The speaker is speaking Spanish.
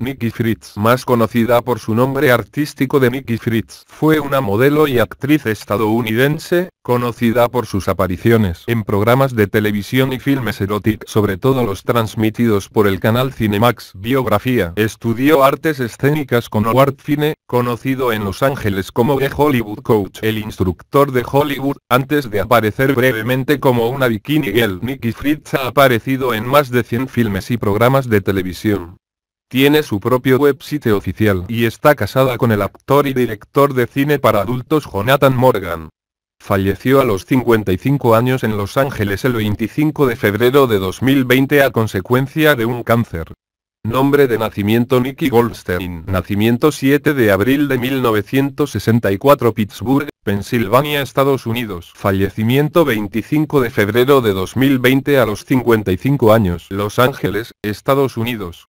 Nikki Fritz, más conocida por su nombre artístico de Nikki Fritz, fue una modelo y actriz estadounidense, conocida por sus apariciones en programas de televisión y filmes eróticos, sobre todo los transmitidos por el canal Cinemax. Biografía. Estudió artes escénicas con Howard Fine, conocido en Los Ángeles como The Hollywood Coach, el instructor de Hollywood, antes de aparecer brevemente como una bikini girl. Nikki Fritz ha aparecido en más de 100 filmes y programas de televisión. Tiene su propio website oficial y está casada con el actor y director de cine para adultos Jonathan Morgan. Falleció a los 55 años en Los Ángeles el 25 de febrero de 2020 a consecuencia de un cáncer. Nombre de nacimiento Nicky Goldstein. Nacimiento 7 de abril de 1964 Pittsburgh, Pensilvania, Estados Unidos. Fallecimiento 25 de febrero de 2020 a los 55 años. Los Ángeles, Estados Unidos.